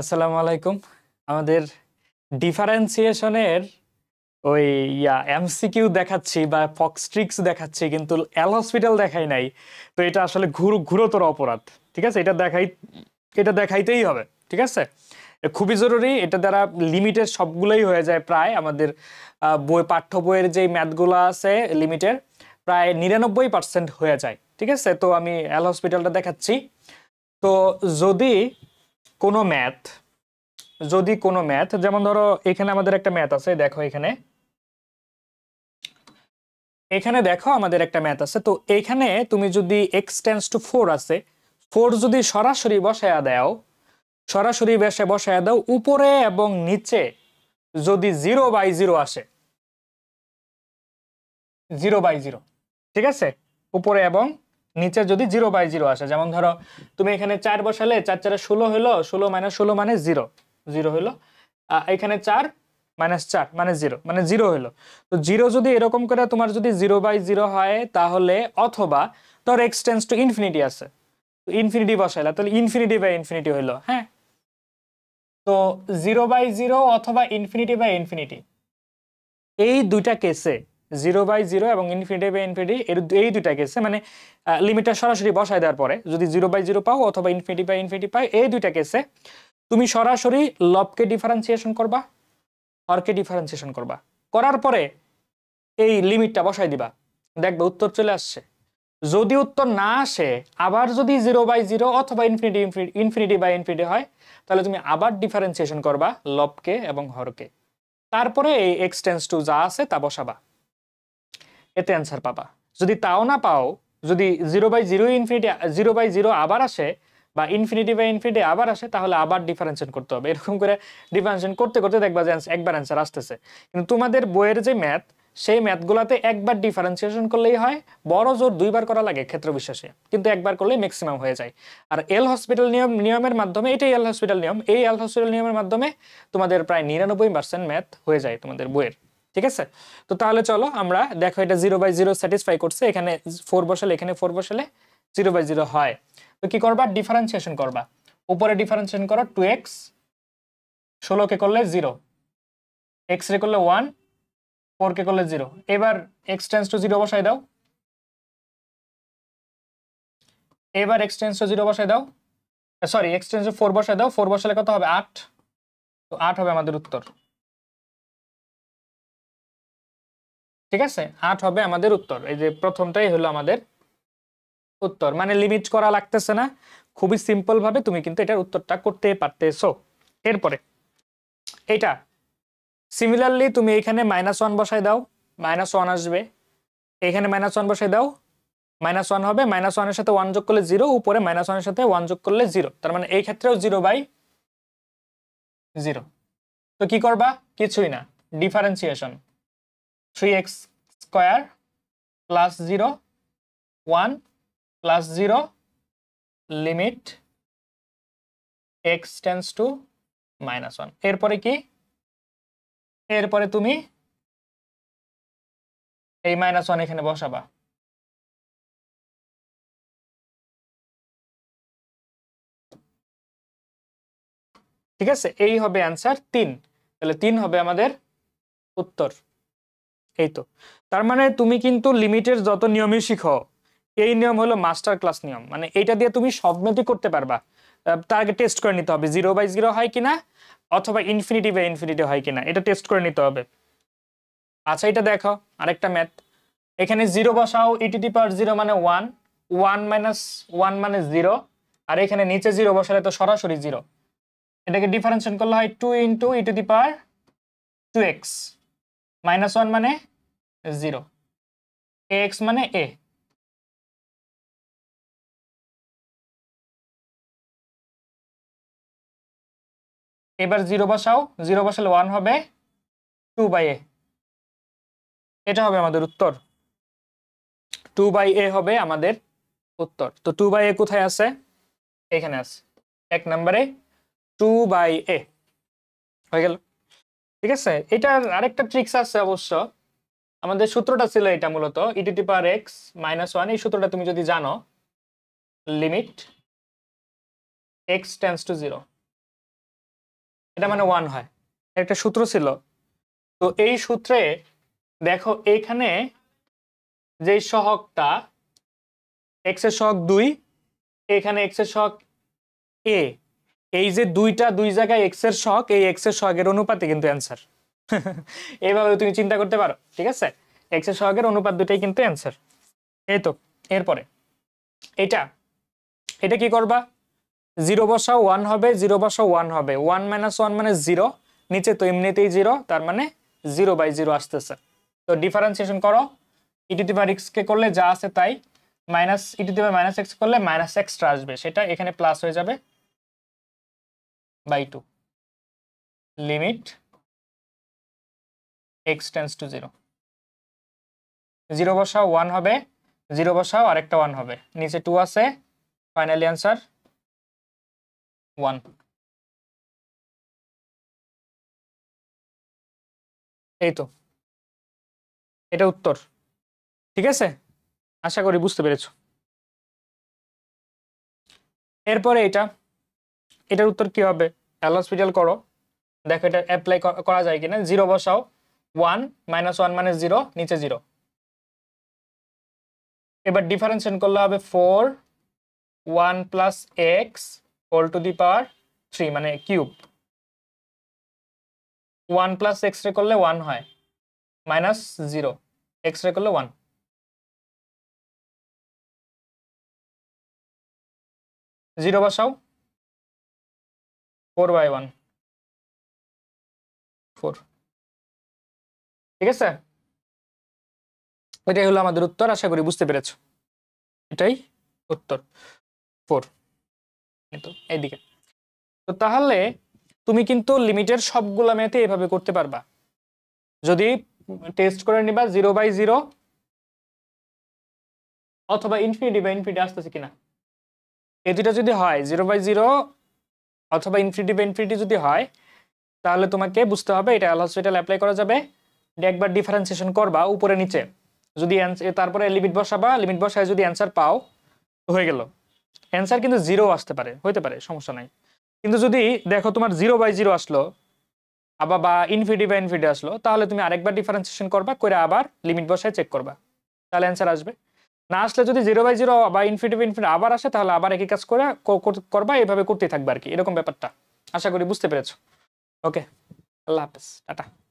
আসসালামু আলাইকুম আমাদের ডিফারেন্সিয়েশনের ওই ইয়া এমসিকিউ দেখাচ্ছি বা ফক্সট্রিক্স দেখাচ্ছি কিন্তু এল হসপিটাল দেখাই নাই তো এটা আসলে ঘুর ঘুরোতর অপরাধ ঠিক আছে এটা দেখাই এটা দেখাইতেই হবে ঠিক আছে খুবই জরুরি এটা দ্বারা লিমিটের সবগুলোই হয়ে যায় প্রায় আমাদের বই পাঠ্য বইয়ের যে ম্যাথগুলো আছে লিমিটের প্রায় নিরানব্বই পার্সেন্ট হয়ে যায় ঠিক আছে তো আমি এল হসপিটালটা দেখাচ্ছি তো যদি কোনো ম্যাথ যদি কোনো ম্যাথ যেমন ধরো এখানে আমাদের একটা ম্যাথ আছে দেখো এখানে এখানে দেখো আমাদের একটা ম্যাথ আছে তো এখানে তুমি যদি এক্সটেন্স টু ফোর আছে ফোর যদি সরাসরি বসায়া দাও সরাসরি বেসে বসায়া দাও উপরে এবং নিচে যদি জিরো বাই জিরো আসে জিরো বাই জিরো ঠিক আছে উপরে এবং নিচে যদি জিরো বাই জিরো আসে যেমন ধরো তুমি এখানে চার বসালে চার চারে ষোলো হলো ষোলো মাইনাস ষোলো মানে জিরো জিরো হলো এখানে চার মাইনাস চার মানে জিরো মানে জিরো হলো তো জিরো যদি এরকম করে তোমার যদি জিরো বাই জিরো হয় তাহলে অথবা তোর এক্সটেন্স টু ইনফিনিটি আছে তো ইনফিনিটি বসাইলা তাহলে ইনফিনিটি বাই ইনফিনিটি হলো হ্যাঁ তো জিরো বাই জিরো অথবা ইনফিনিটি বাই ইনফিনিটি এই দুইটা কেসে জিরো বাই জিরো এবং ইনফিনিটি বাই ইনফিনিটি এর এই দুইটা কেসে মানে লিমিটটা সরাসরি বসায় দেওয়ার পরে যদি জিরো বাই জিরো পাও অথবা ইনফিনিটি বাই ইনফিনিটি পাই এই দুইটা কেসে তুমি সরাসরি লবকে ডিফারেন্সিয়েশন করবা হরকে ডিফারেন্সিয়েশন করবা করার পরে এই লিমিটটা বসায় দিবা দেখবে উত্তর চলে আসছে যদি উত্তর না আসে আবার যদি জিরো বাই জিরো অথবা ইনফিনিটি ইনফিনিটি বাই ইনফিনিটি হয় তাহলে তুমি আবার ডিফারেন্সিয়েশন করবা লবকে এবং হরকে তারপরে এই এক্সটেন্স টু যা আছে তা বসাবা এতে অ্যান্সার পাবা যদি তাও না পাও যদি zero by zero infinity zero by zero আবার আসে বা ইনফিনিটি বাই ইনফিনিটি আবার আসে তাহলে আবার ডিফারেন্সিয়েট করতে হবে এরকম করে ডিফারেন্সিয়েট করতে করতে দেখবা যে একবার অ্যান্সার আসতেছে কিন্তু তোমাদের বইয়ের যে ম্যাথ সেই ম্যাথগুলোতে একবার ডিফারেন্সিয়েশন করলেই হয় বড় জোর দুইবার করা লাগে ক্ষেত্র বিশ্বাসে কিন্তু একবার করলে ম্যাক্সিমাম হয়ে যায় আর এল হসপিটাল নিয়ম নিয়মের মাধ্যমে এটাই এল হসপিটাল নিয়ম এই এল হসপিটাল নিয়মের মাধ্যমে তোমাদের প্রায় নিরানব্বই পার্সেন্ট ম্যাথ হয়ে যায় তোমাদের বইয়ের ঠিক আছে তো তাহলে চলো আমরা দেখো এটা জিরো বাই জিরো স্যাটিসফাই করছে এখানে ফোর বসালে এখানে ফোর বসালে জিরো বাই জিরো হয় তো কি করবা ডিফারেন্সিয়েশন করবা উপরে ডিফারেন্সিয়েশন করো টু এক্স ষোলোকে করলে জিরো এক্স রে করলে ওয়ান ফোরকে করলে জিরো এবার এক্স টেন্স টু জিরো বসাই দাও এবার এক্স টেন্স টু জিরো বসাই দাও sorry x tends to four বসাই দাও ফোর বসালে কত হবে আট তো আট হবে আমাদের উত্তর ঠিক আছে আট হবে আমাদের উত্তর এই যে প্রথমটাই হলো আমাদের উত্তর মানে লিমিট করা লাগতেছে না খুবই সিম্পলভাবে তুমি কিন্তু এটার উত্তরটা করতে পারতেছো এরপরে এটা সিমিলারলি তুমি এখানে মাইনাস ওয়ান বসায় দাও মাইনাস ওয়ান আসবে এখানে মাইনাস ওয়ান বসায় দাও মাইনাস ওয়ান হবে মাইনাস ওয়ানের সাথে ওয়ান যোগ করলে জিরো উপরে মাইনাস ওয়ানের সাথে ওয়ান যোগ করলে জিরো তার মানে এই ক্ষেত্রেও জিরো বাই জিরো তো কি করবা কিছুই না differentiation three x square plus zero one plus zero limit x tends to minus one এরপরে কি এরপরে তুমি এই মাইনাস ওয়ান এখানে বসাবা ঠিক আছে এই হবে অ্যান্সার তিন তাহলে তিন হবে আমাদের উত্তর এই তো তার মানে তুমি কিন্তু লিমিটের যত নিয়মই শিখো এই নিয়ম হলো মাস্টার ক্লাস নিয়ম মানে এটা দিয়ে তুমি সব ম্যাথই করতে পারবা তার আগে টেস্ট করে নিতে হবে জিরো বাই জিরো হয় কিনা অথবা ইনফিনিটি বাই ইনফিনিটি হয় কিনা এটা টেস্ট করে নিতে হবে আচ্ছা এটা দেখো আরেকটা ম্যাথ এখানে জিরো বসাও ইটিটি পাওয়ার জিরো মানে ওয়ান ওয়ান মাইনাস ওয়ান মানে জিরো আর এখানে নিচে জিরো বসালে তো সরাসরি জিরো এটাকে ডিফারেন্সিয়েট করলে হয় two into e to the power two x minus one মানে জিরো এক্স মানে এ এবার জিরো বসাও জিরো বসালে ওয়ান হবে টু বাই এটা হবে আমাদের উত্তর টু বাই এ হবে আমাদের উত্তর তো টু বাই এ কোথায় আছে এখানে আছে এক নম্বরে টু বাই এ হয়ে গেল ঠিক আছে এটার আরেকটা ট্রিক্স আছে অবশ্য আমাদের সূত্রটা ছিল এটা মূলত e to the power x minus one এই সূত্রটা তুমি যদি জানো limit x tends to zero এটা মানে ওয়ান হয় একটা সূত্র ছিল তো এই সূত্রে দেখো এখানে যে সহকটা এক্স এর সহক দুই এখানে এক্স এর সহক এ এই যে দুইটা দুই জায়গায় এক্স এর সহক এই এক্স এর সহকের অনুপাতে কিন্তু অ্যান্সার এইভাবে তুমি চিন্তা করতে পারো ঠিক আছে এক্সের সহগের অনুপাত দুটাই কিন্তু অ্যান্সার এই তো এরপরে এটা এটা কি করবা জিরো বসা ওয়ান হবে জিরো বসা ওয়ান হবে ওয়ান মাইনাস ওয়ান মানে জিরো নিচে তো এমনিতেই জিরো তার মানে জিরো বাই জিরো আসতেছে তো ডিফারেন্সিয়েশন করো বা e এক্সকে করলে যা আছে তাই মাইনাস ইটিটিভার মাইনাস এক্স করলে মাইনাস এক্সট্রা আসবে সেটা এখানে প্লাস হয়ে যাবে by two limit x tends to zero zero বসাও ওয়ান হবে জিরো বসাও আরেকটা ওয়ান হবে নিচে টু আছে ফাইনালি অ্যান্সার ওয়ান এই তো এটা উত্তর ঠিক আছে আশা করি বুঝতে পেরেছ এরপরে এটা এটার উত্তর কি হবে হসপিটাল করো দেখো এটা অ্যাপ্লাই করা যায় কিনা জিরো বসাও ওয়ান মাইনাস ওয়ান মানে জিরো নিচে জিরো এবার ডিফারেন্সিয়েট করলে হবে four one plus x whole to the power three মানে কিউব ওয়ান প্লাস এক্স রে করলে ওয়ান হয় মাইনাস জিরো এক্স রে করলে ওয়ান জিরো বসাও ফোর বাই ওয়ান ফোর ঠিক আছে এটাই হলো আমাদের উত্তর আশা করি বুঝতে পেরেছ এটাই উত্তর ফোর এইদিকে তো তাহলে তুমি কিন্তু লিমিটের সবগুলো মেয়েতে এভাবে করতে পারবা যদি টেস্ট করে নিবা জিরো বাই জিরো অথবা ইনফিনিটি বা ইনফিনিটি আসতেছে কিনা এই দুটা যদি হয় জিরো বাই জিরো অথবা ইনফিনিটি বা ইনফিনিটি যদি হয় তাহলে তোমাকে বুঝতে হবে এটা হসপিটাল অ্যাপ্লাই করা যাবে একবার ডিফারেন্সিয়েশন করবা উপরে নিচে যদি তারপরে লিমিট বসাবা লিমিট বসায় যদি অ্যান্সার পাও হয়ে গেল অ্যান্সার কিন্তু জিরো আসতে পারে হইতে পারে সমস্যা নাই কিন্তু যদি দেখো তোমার জিরো বাই জিরো আসলো আবার বা ইনফিডি বা ইনফিডি আসলো তাহলে তুমি আরেকবার ডিফারেন্সিয়েশন করবা করে আবার লিমিট বসায় চেক করবা তাহলে অ্যান্সার আসবে না আসলে যদি জিরো বাই জিরো বা ইনফিডি বা ইনফিডি আবার আসে তাহলে আবার একই কাজ করে করবা এভাবে করতে থাকবে আর কি এরকম ব্যাপারটা আশা করি বুঝতে পেরেছো ওকে আল্লাহ হাফেজ টাটা